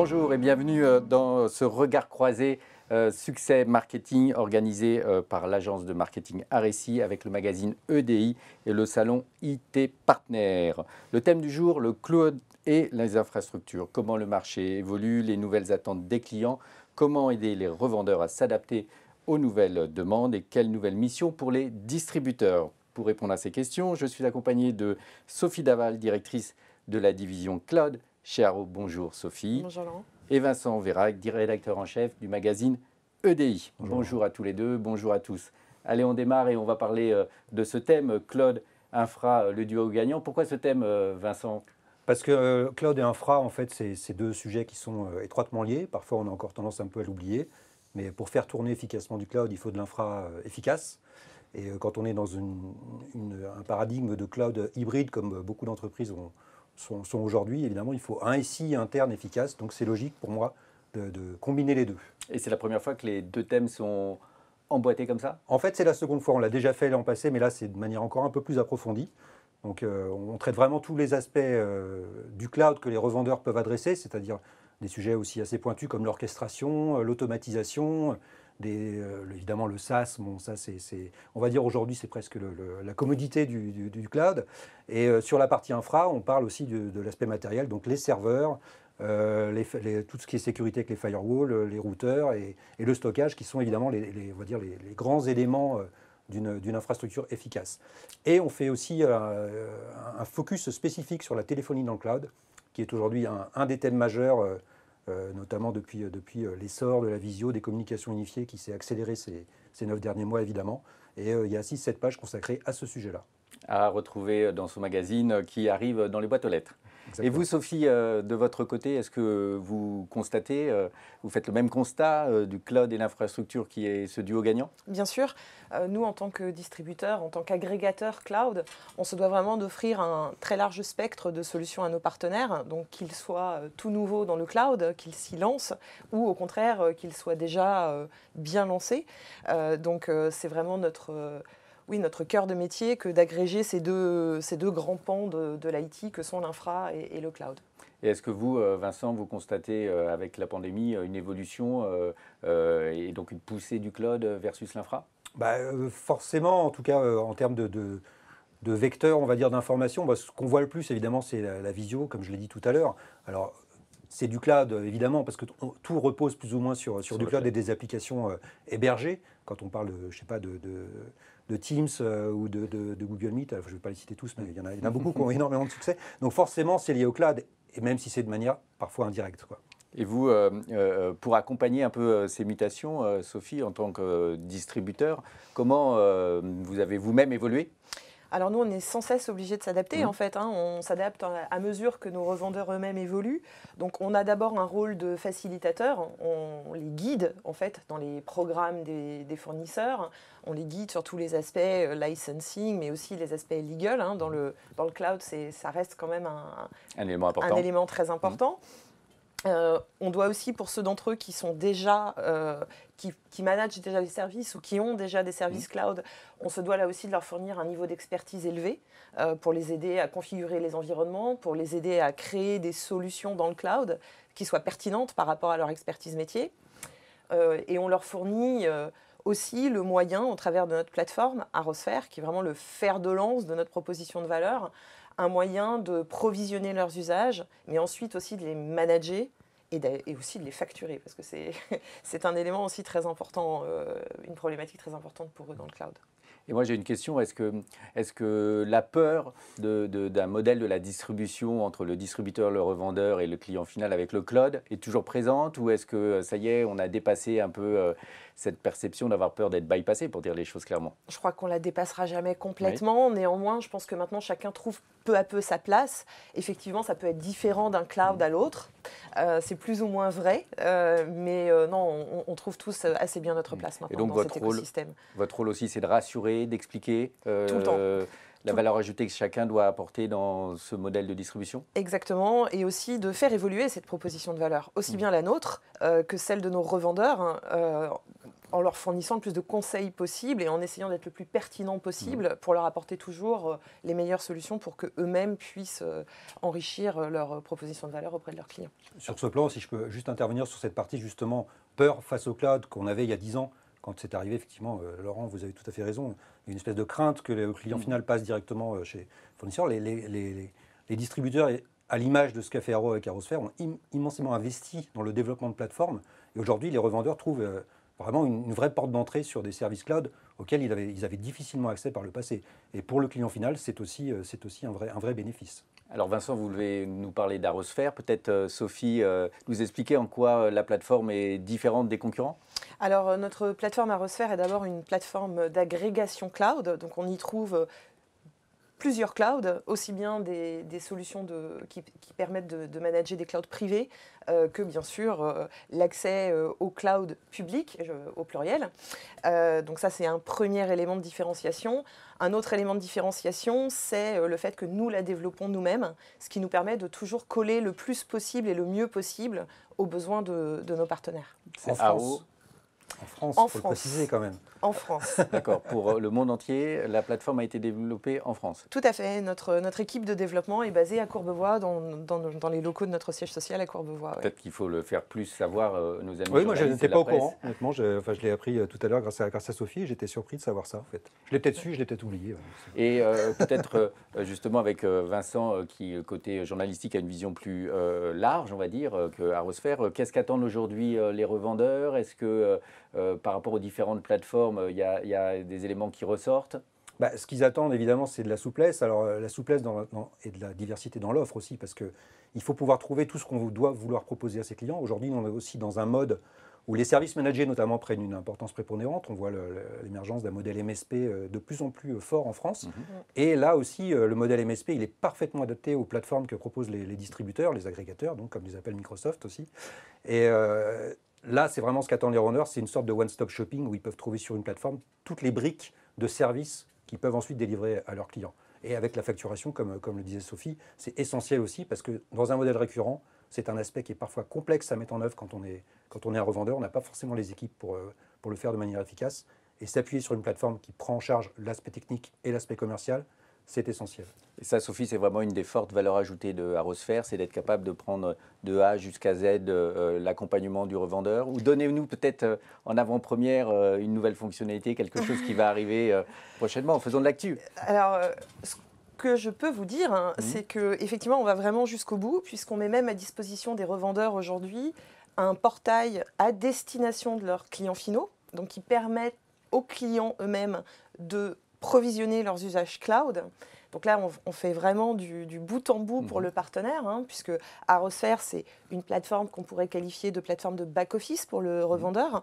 Bonjour et bienvenue euh, dans ce regard croisé euh, succès marketing organisé euh, par l'agence de marketing RSI avec le magazine EDI et le salon IT Partner. Le thème du jour, le cloud et les infrastructures. Comment le marché évolue, les nouvelles attentes des clients, comment aider les revendeurs à s'adapter aux nouvelles demandes et quelles nouvelles missions pour les distributeurs. Pour répondre à ces questions, je suis accompagné de Sophie Daval, directrice de la division Cloud Chiaro, bonjour Sophie. Bonjour Laurent. Et Vincent Vérac, directeur en chef du magazine EDI. Bonjour. à tous les deux, bonjour à tous. Allez, on démarre et on va parler euh, de ce thème, euh, Claude Infra, euh, le duo gagnant. Pourquoi ce thème, Vincent parce que Claude et infra, en fait, c'est deux sujets qui sont étroitement liés. Parfois, on a encore tendance un peu à l'oublier. Mais pour faire tourner efficacement du cloud, il faut de l'infra efficace. Et quand on est dans un paradigme de cloud hybride, comme beaucoup d'entreprises ont, sont, aujourd'hui. Évidemment, il faut un SI interne efficace, donc c'est logique pour moi de, combiner les deux. Et c'est la première fois que les deux thèmes sont emboîtés comme ça En fait, c'est la seconde fois. On l'a déjà fait l'an passé, mais là, c'est de manière encore un peu plus approfondie. Donc, euh, on traite vraiment tous les aspects euh, du cloud que les revendeurs peuvent adresser, c'est-à-dire des sujets aussi assez pointus comme l'orchestration, euh, l'automatisation, euh, évidemment le SaaS, bon, ça c'est, on va dire aujourd'hui c'est presque la commodité du, cloud. Et euh, sur la partie infra, on parle aussi de, l'aspect matériel, donc les serveurs, euh, tout ce qui est sécurité avec les firewalls, les routeurs et, le stockage, qui sont évidemment les, va dire les, grands éléments d'une infrastructure efficace. Et on fait aussi un, focus spécifique sur la téléphonie dans le cloud, qui est aujourd'hui un, des thèmes majeurs euh, notamment depuis, euh, depuis euh, l'essor de la visio, des communications unifiées qui s'est accéléré ces, ces, neuf derniers mois évidemment. Et il y a 6-7 pages consacrées à ce sujet-là. À retrouver dans ce magazine qui arrive dans les boîtes aux lettres. Et vous, Sophie, euh, de votre côté, est-ce que vous constatez, euh, vous faites le même constat euh, du cloud et l'infrastructure qui est ce duo gagnant Bien sûr. nous, en tant que distributeurs, en tant qu'agrégateurs cloud, on se doit vraiment d'offrir un très large spectre de solutions à nos partenaires, donc qu'ils soient tout nouveaux dans le cloud, qu'ils s'y lancent, ou au contraire, qu'ils soient déjà bien lancés. donc, c'est vraiment notre oui, notre cœur de métier que d'agréger ces deux, ces deux grands pans de, l'IT que sont l'infra et, le cloud. Et est-ce que vous, euh, Vincent, vous constatez euh, avec la pandémie euh, une évolution et donc une poussée du cloud versus l'infra bah, Forcément, en tout cas en termes de, de, vecteurs, on va dire d'information, bah, ce qu'on voit le plus évidemment c'est la, visio, comme je l'ai dit tout à l'heure. Alors c'est du cloud évidemment parce que tout repose plus ou moins sur, sur, du cloud, et des applications hébergées. Quand on parle, je sais pas, de, de de Teams euh, ou de, Google Meet. Euh, je ne vais pas les citer tous, mais il y en a, beaucoup qui ont énormément de succès. Donc forcément, c'est lié au cloud, et même si c'est de manière parfois indirecte. Et vous, euh, pour accompagner un peu ces mutations, Sophie, en tant que distributeur, comment vous avez vous-même évolué alors nous, on est sans cesse obligé de s'adapter, mmh. en fait. Hein. on s'adapte à mesure que nos revendeurs eux-mêmes évoluent. Donc on a d'abord un rôle de facilitateur, on les guide, en fait, dans les programmes des, fournisseurs. On les guide sur tous les aspects euh, licensing, mais aussi les aspects legal. Hein. dans, le, dans le cloud, ça reste quand même un, élément, très mmh. important. Euh, on doit aussi, pour ceux d'entre eux qui sont déjà, euh, qui, managent déjà des services ou qui ont déjà des services mhm. cloud, on se doit là aussi de leur fournir un niveau d'expertise élevé euh, pour les aider à configurer les environnements, pour les aider à créer des solutions dans le cloud qui soient pertinentes par rapport à leur expertise métier. et on leur fournit aussi le moyen, au travers de notre plateforme, Arosfer qui est vraiment le fer de lance de notre proposition de valeur, un moyen de provisionner leurs usages, mais ensuite aussi de les manager et, aussi de les facturer, parce que c'est un élément aussi très important, euh, une problématique très importante pour eux dans le cloud. Et moi j'ai une question, est-ce que, est que la peur d'un de, modèle de la distribution entre le distributeur, le revendeur et le client final avec le cloud est toujours présente ou est-ce que euh, ça y est, on a dépassé un peu euh, cette perception d'avoir peur d'être bypassé pour dire les choses clairement Je crois qu'on la dépassera jamais complètement. Néanmoins, je pense que maintenant chacun trouve peu à peu sa place. Effectivement, ça peut être différent d'un cloud mmh. à l'autre. Euh, c'est plus ou moins vrai, mais non, on, trouve tous assez bien notre mmh. place maintenant et donc dans votre cet rôle, écosystème. Votre rôle aussi, c'est de rassurer d'expliquer euh, La valeur ajoutée que chacun doit apporter dans ce modèle de distribution Exactement, et aussi de faire évoluer cette proposition de valeur, aussi mm. bien la nôtre euh, que celle de nos revendeurs, hein, euh, en leur fournissant le plus de conseils possible et en essayant d'être le plus pertinent possible mm. pour leur apporter toujours les meilleures solutions pour qu'eux-mêmes puissent enrichir leur proposition de valeur auprès de leurs clients. Sur ce plan, si je peux juste intervenir sur cette partie justement peur face au cloud qu'on avait il y a 10 ans quand c'est arrivé, effectivement, euh, Laurent, vous avez tout à fait raison, il y a une espèce de crainte que le client mm. final passe directement euh, chez le fournisseur. Les, distributeurs, à l'image de ce qu'a fait Arrow avec ont immensément investi dans le développement de plateformes. Et aujourd'hui, les revendeurs trouvent euh, vraiment une, vraie porte d'entrée sur des services cloud auxquels ils avaient, difficilement accès par le passé. Et pour le client final, c'est aussi, un vrai bénéfice. Alors Vincent, vous voulez nous parler d'Arosphère. Peut-être euh, Sophie, euh, nous expliquer en quoi euh, la plateforme est différente des concurrents alors, notre plateforme Arosphère est d'abord une plateforme d'agrégation cloud. Donc, on y trouve plusieurs clouds, aussi bien des, solutions qui, permettent de, manager des clouds privés euh, que bien sûr euh, l'accès euh, au cloud public, au pluriel. donc ça c'est un premier élément de différenciation. Un autre élément de différenciation, c'est le fait que nous la développons nous-mêmes, ce qui nous permet de toujours coller le plus possible et le mieux possible aux besoins de, nos partenaires. En France, en faut Le préciser quand même. En France. D'accord. Pour euh, le monde entier, la plateforme a été développée en France. Tout à fait. Notre, notre équipe de développement est basée à Courbevoie, dans, dans, les locaux de notre siège social à Courbevoie. Peut-être qu'il faut le faire plus savoir, euh, nos amis. Oui, moi je n'étais pas au courant. Honnêtement, je, enfin, je l'ai appris euh, tout à l'heure grâce à, grâce à Sophie. J'étais surpris de savoir ça, en fait. Je l'ai peut-être su, je l'ai peut-être oublié. Et peut-être justement avec Vincent, qui côté journalistique a une vision plus large, on va dire, qu'Arosphère. Qu'est-ce qu'attendent aujourd'hui les revendeurs Est-ce que euh, par rapport aux différentes plateformes, euh, il y, a, des éléments qui ressortent bah, ce qu'ils attendent, évidemment, c'est de la souplesse. Alors, euh, la souplesse dans, et de la diversité dans l'offre aussi, parce que il faut pouvoir trouver tout ce qu'on doit vouloir proposer à ses clients. Aujourd'hui, on est aussi dans un mode où les services managés, notamment, prennent une importance prépondérante. On voit l'émergence d'un modèle MSP de plus en plus fort en France. Mhm. Et là aussi, le modèle MSP, il est parfaitement adapté aux plateformes que proposent les, distributeurs, les agrégateurs, donc comme les appelle Microsoft aussi. Et Là, c'est vraiment ce qu'attendent les runners, c'est une sorte de one-stop shopping où ils peuvent trouver sur une plateforme toutes les briques de services qu'ils peuvent ensuite délivrer à leurs clients. Et avec la facturation, comme, le disait Sophie, c'est essentiel aussi parce que dans un modèle récurrent, c'est un aspect qui est parfois complexe à mettre en œuvre quand on est, quand on est un revendeur. On n'a pas forcément les équipes pour euh, le faire de manière efficace. Et s'appuyer sur une plateforme qui prend en charge l'aspect technique et l'aspect commercial, c'est essentiel. Et ça, Sophie, c'est vraiment une des fortes valeurs ajoutées de c'est d'être capable de prendre de A jusqu'à Z euh, euh, l'accompagnement du revendeur. Ou donnez-nous peut-être euh, en avant-première une nouvelle fonctionnalité, quelque chose qui va arriver prochainement en faisant de l'actu. Alors, ce que je peux vous dire, hein, mhm. c'est que effectivement, on va vraiment jusqu'au bout, puisqu'on met même à disposition des revendeurs aujourd'hui un portail à destination de leurs clients finaux, donc qui permettent aux clients eux-mêmes de provisionner leurs usages cloud. Donc là, on, fait vraiment du, bout en bout pour mhm. le partenaire, hein, puisque Arosphere, c'est une plateforme qu'on pourrait qualifier de plateforme de back-office pour le mhm. revendeur.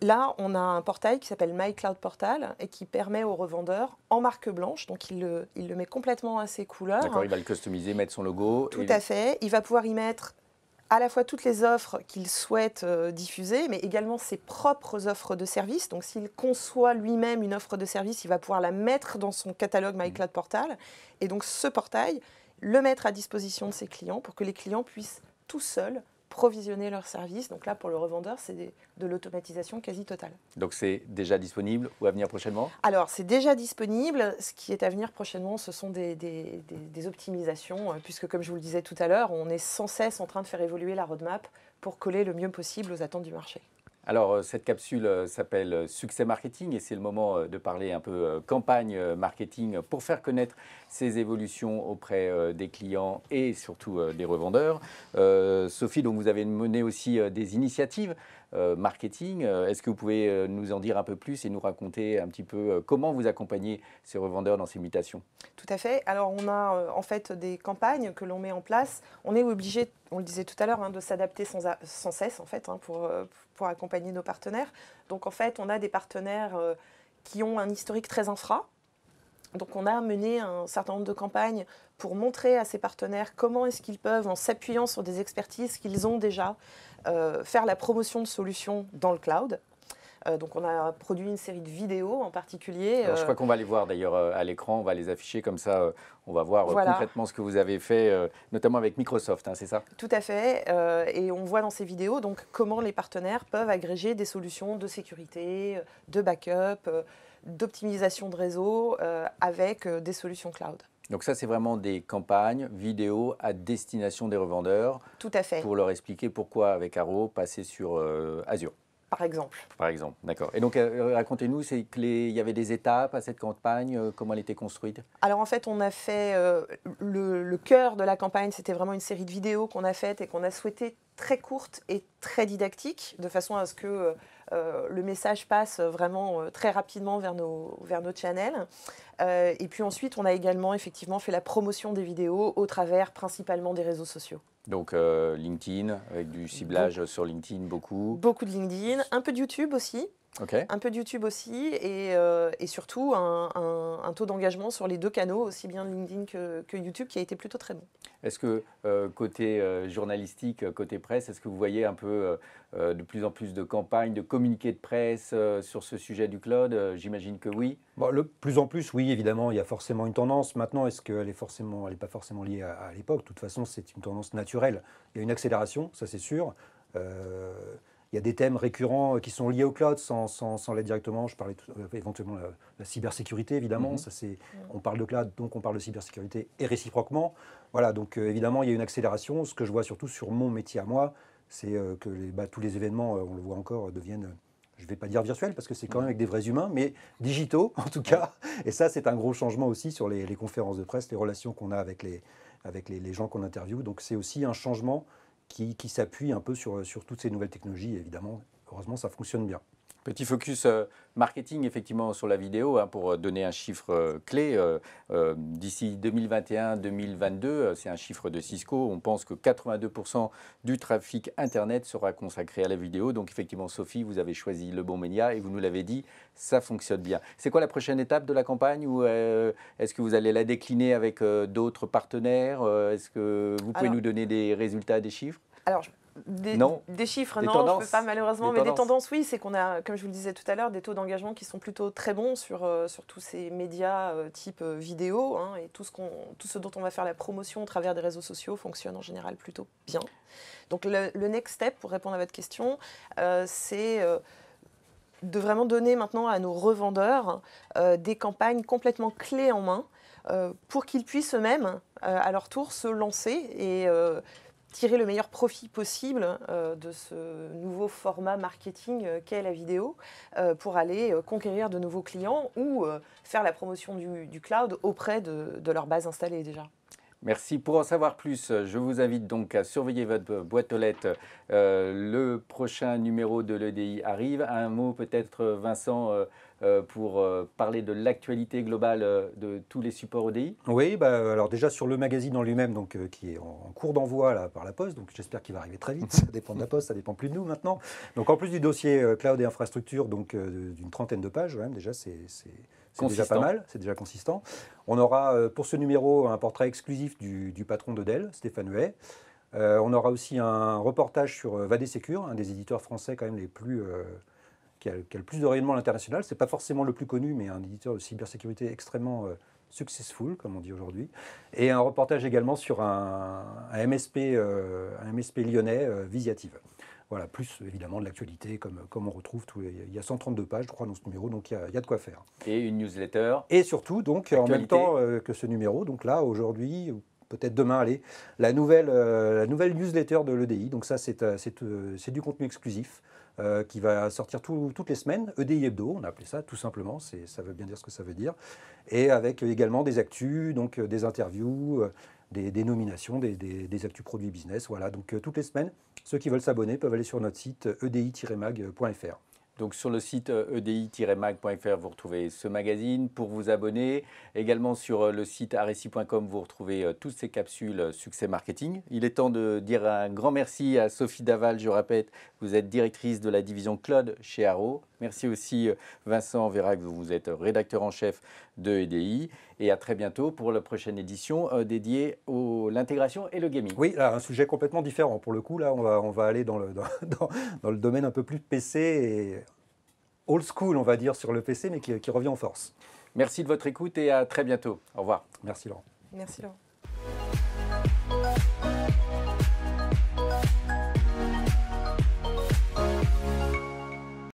Là, on a un portail qui s'appelle My Cloud Portal et qui permet au revendeur, en marque blanche, donc il le, il le met complètement à ses couleurs. D'accord, il va le customiser, mettre son logo. Tout à fait. Il va pouvoir y mettre à la fois toutes les offres qu'il souhaite euh, diffuser, mais également ses propres offres de services. Donc s'il conçoit lui-même une offre de service, il va pouvoir la mettre dans son catalogue mm. MyCloud Portal. Et donc ce portail, le mettre à disposition de ses clients pour que les clients puissent tout seuls provisionner leurs services. Donc là, pour le revendeur, c'est de l'automatisation quasi totale. Donc c'est déjà disponible ou à venir prochainement Alors c'est déjà disponible. Ce qui est à venir prochainement, ce sont des, des optimisations, euh, puisque comme je vous le disais tout à l'heure, on est sans cesse en train de faire évoluer la roadmap pour coller le mieux possible aux attentes du marché. Alors, euh, cette capsule euh, s'appelle euh, Succès Marketing et c'est le moment de parler un peu campagne marketing pour faire connaître ces évolutions auprès des clients et surtout des revendeurs. Sophie, donc vous avez mené aussi des initiatives euh, marketing. Euh, est-ce que vous pouvez euh, nous en dire un peu plus et nous raconter un petit peu comment vous accompagnez ces revendeurs dans ces mutations Tout à fait. Alors on a en fait des campagnes que l'on met en place. On est obligé, on le disait tout à l'heure, hein, de s'adapter sans, cesse en fait hein, pour, accompagner nos partenaires. Donc en fait on a des partenaires qui ont un historique très infra. Donc on a mené un certain nombre de campagnes pour montrer à ces partenaires comment est-ce qu'ils peuvent, en s'appuyant sur des expertises qu'ils ont déjà, euh, faire la promotion de solutions dans le cloud. Euh, donc on a produit une série de vidéos en particulier. je euh, crois qu'on va les voir d'ailleurs à l'écran, on va les afficher comme ça, on va voir concrètement ce que vous avez fait, notamment avec Microsoft, hein, c'est ça Tout à fait, et on voit dans ces vidéos donc comment les partenaires peuvent agréger des solutions de sécurité, de backup, d'optimisation de réseau avec des solutions cloud. Donc ça, c'est vraiment des campagnes vidéo à destination des revendeurs. Tout à fait. Pour leur expliquer pourquoi, avec Arrow, passer sur euh, Azure par exemple. Par exemple, d'accord. Et donc, euh, racontez-nous, c'est que il y avait des étapes à cette campagne, euh, comment elle était construite Alors, en fait, on a fait euh, le, cœur de la campagne, c'était vraiment une série de vidéos qu'on a faites et qu'on a souhaité très courtes et très didactiques, de façon à ce que le message passe vraiment très rapidement vers nos, vers nos channels. et puis ensuite, on a également effectivement fait la promotion des vidéos au travers principalement des réseaux sociaux. Donc euh, LinkedIn, avec du ciblage sur LinkedIn beaucoup. Beaucoup de LinkedIn, un peu de YouTube aussi un peu de YouTube aussi, et, euh, et surtout un, taux d'engagement sur les deux canaux, aussi bien LinkedIn que, YouTube, qui a été plutôt très bon. Est-ce que euh, côté euh, journalistique, côté presse, est-ce que vous voyez un peu de plus en plus de campagnes, de communiqués de presse sur ce sujet du cloud J'imagine que oui. le plus en plus, oui, évidemment, il y a forcément une tendance. Maintenant, est-ce qu'elle est elle n'est pas forcément liée à, à l'époque De toute façon, c'est une tendance naturelle. Il y a une accélération, ça c'est sûr. Il y a des thèmes récurrents euh, qui sont liés au cloud sans, sans, sans l'être directement. Je parlais euh, éventuellement de la, cybersécurité, évidemment. Mhm. Ça, c'est, on parle de cloud, donc on parle de cybersécurité et réciproquement. Voilà, donc euh, évidemment, il y a une accélération. Ce que je vois surtout sur mon métier à moi, c'est que bah, tous les événements, on le voit encore, deviennent je ne vais pas dire virtuels, parce que c'est quand même avec des vrais humains, mais digitaux en tout cas. Et ça, c'est un gros changement aussi sur les, conférences de presse, les relations qu'on a avec les, avec les, les gens qu'on interviewe. Donc c'est aussi un changement qui, s'appuie un peu sur, sur toutes ces nouvelles technologies. évidemment, heureusement, ça fonctionne bien. Petit focus euh, marketing, effectivement, sur la vidéo, hein, pour euh, donner un chiffre euh, clé. D'ici 2021-2022, c'est un chiffre de Cisco, on pense que 82% du trafic Internet sera consacré à la vidéo. Donc, effectivement, Sophie, vous avez choisi le bon média et vous nous l'avez dit, ça fonctionne bien. C'est quoi la prochaine étape de la campagne ou est-ce que vous allez la décliner avec d'autres partenaires Est-ce que vous pouvez nous donner des résultats, des chiffres des, non. des chiffres, non, je ne peux pas malheureusement, mais des tendances, oui, c'est qu'on a, comme je vous le disais tout à l'heure, des taux d'engagement qui sont plutôt très bons sur, euh, sur tous ces médias euh, type euh, vidéo, hein, et tout ce, tout ce dont on va faire la promotion au travers des réseaux sociaux fonctionne en général plutôt bien. Donc le, le next step, pour répondre à votre question, c'est de vraiment donner maintenant à nos revendeurs des campagnes complètement clés en main pour qu'ils puissent eux-mêmes, à leur tour, se lancer et tirer le meilleur profit possible euh, de ce nouveau format marketing euh, qu'est la vidéo euh, pour aller conquérir de nouveaux clients ou faire la promotion du, cloud auprès de, leur base installée déjà. Merci. Pour en savoir plus, je vous invite donc à surveiller votre boîte aux lettres. le prochain numéro de l'EDI arrive. Un mot peut-être, Vincent euh, pour euh, parler de l'actualité globale euh, de tous les supports ODI Oui, bah, alors déjà sur le magazine en lui-même, donc qui est en, cours d'envoi par la Poste, donc j'espère qu'il va arriver très vite. Ça dépend de la Poste, ça dépend plus de nous maintenant. Donc en plus du dossier cloud et infrastructure, donc d'une trentaine de pages, déjà c'est c'est déjà pas mal, c'est déjà consistant. On aura pour ce numéro un portrait exclusif du, patron de Dell, Stéphane Huet. on aura aussi un reportage sur Vade Vadé Secure, un des éditeurs français quand même les plus qui a, le plus de rayonnement à l'international. Ce n'est pas forcément le plus connu, mais un éditeur de cybersécurité extrêmement euh, successful, comme on dit aujourd'hui. Et un reportage également sur un, MSP, un MSP euh, lyonnais, euh, Visiative. Voilà, plus évidemment de l'actualité, comme, comme on retrouve. il y a 132 pages, je crois, dans ce numéro, donc il y, a, de quoi faire. Et une newsletter. Et surtout, donc, en même temps que ce numéro, donc là, aujourd'hui, peut-être demain, allez, la nouvelle, la nouvelle newsletter de l'EDI. Donc ça, c'est du contenu exclusif euh, qui va sortir toutes les semaines, EDI Hebdo, on a appelé ça tout simplement, ça veut bien dire ce que ça veut dire, et avec également des actus, donc euh, des interviews, euh, des, nominations, des, des, actus produits business, voilà, donc toutes les semaines, ceux qui veulent s'abonner peuvent aller sur notre site edi-mag.fr. Donc sur le site euh, edi-mag.fr, vous retrouvez ce magazine pour vous abonner. Également sur euh, le site areci.com, vous retrouvez euh, toutes ces capsules succès marketing. Il est temps de dire un grand merci à Sophie Daval, je répète, vous êtes directrice de la division Cloud chez Arrow. Merci aussi euh, Vincent Vérac, vous êtes euh, rédacteur en chef de EDI et à très bientôt pour la prochaine édition euh, dédiée à l'intégration et le gaming. Oui, là, un sujet complètement différent. Pour le coup, là, on va, on va aller dans le, dans, le domaine un peu plus PC et old school, on va dire, sur le PC, mais qui, qui revient en force. Merci de votre écoute et à très bientôt. Au revoir. Merci Laurent. Merci Laurent.